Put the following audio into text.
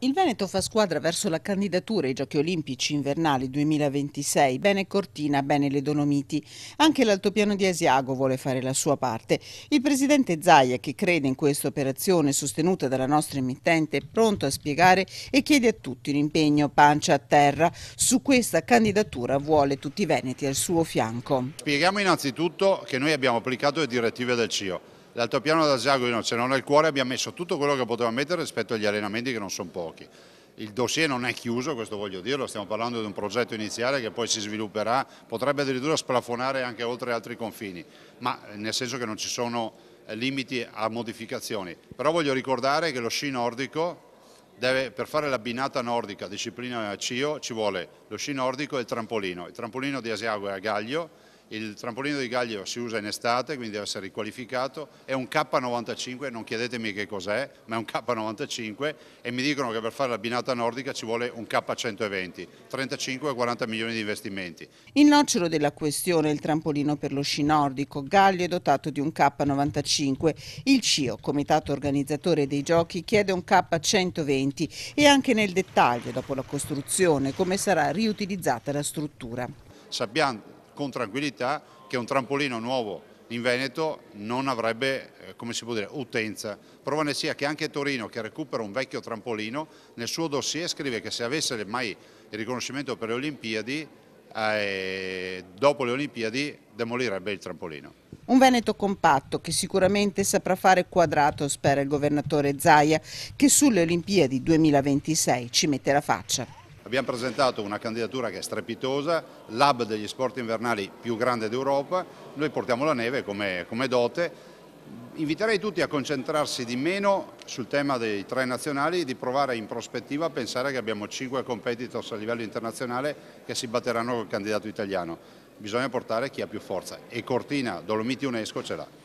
Il Veneto fa squadra verso la candidatura ai Giochi Olimpici Invernali 2026. Bene Cortina, bene le Dolomiti. Anche l'altopiano di Asiago vuole fare la sua parte. Il presidente Zaia, che crede in questa operazione sostenuta dalla nostra emittente, è pronto a spiegare e chiede a tutti un impegno pancia a terra. Su questa candidatura vuole tutti i Veneti al suo fianco. Spieghiamo innanzitutto che noi abbiamo applicato le direttive del CIO L'altopiano d'Asiago no, ce l'ho nel cuore, abbiamo messo tutto quello che poteva mettere rispetto agli allenamenti che non sono pochi. Il dossier non è chiuso, questo voglio dirlo, stiamo parlando di un progetto iniziale che poi si svilupperà, potrebbe addirittura splafonare anche oltre altri confini, ma eh, nel senso che non ci sono eh, limiti a modificazioni. Però voglio ricordare che lo sci nordico, deve, per fare la binata nordica, disciplina CIO, ci vuole lo sci nordico e il trampolino. Il trampolino di Asiago è a Gaglio, il trampolino di Gaglio si usa in estate, quindi deve essere riqualificato, è un K95, non chiedetemi che cos'è, ma è un K95 e mi dicono che per fare la binata nordica ci vuole un K120, 35 40 milioni di investimenti. Il nocciolo della questione è il trampolino per lo sci nordico, Gaglio è dotato di un K95, il CIO, comitato organizzatore dei giochi, chiede un K120 e anche nel dettaglio, dopo la costruzione, come sarà riutilizzata la struttura. Sappiamo con tranquillità che un trampolino nuovo in Veneto non avrebbe eh, come si può dire, utenza. Prova ne sia che anche Torino, che recupera un vecchio trampolino, nel suo dossier scrive che se avesse mai il riconoscimento per le Olimpiadi, eh, dopo le Olimpiadi demolirebbe il trampolino. Un Veneto compatto che sicuramente saprà fare quadrato, spera il governatore Zaia, che sulle Olimpiadi 2026 ci mette la faccia. Abbiamo presentato una candidatura che è strepitosa, l'hub degli sport invernali più grande d'Europa, noi portiamo la neve come, come dote, Inviterei tutti a concentrarsi di meno sul tema dei tre nazionali e di provare in prospettiva a pensare che abbiamo cinque competitors a livello internazionale che si batteranno col candidato italiano. Bisogna portare chi ha più forza e Cortina, Dolomiti UNESCO ce l'ha.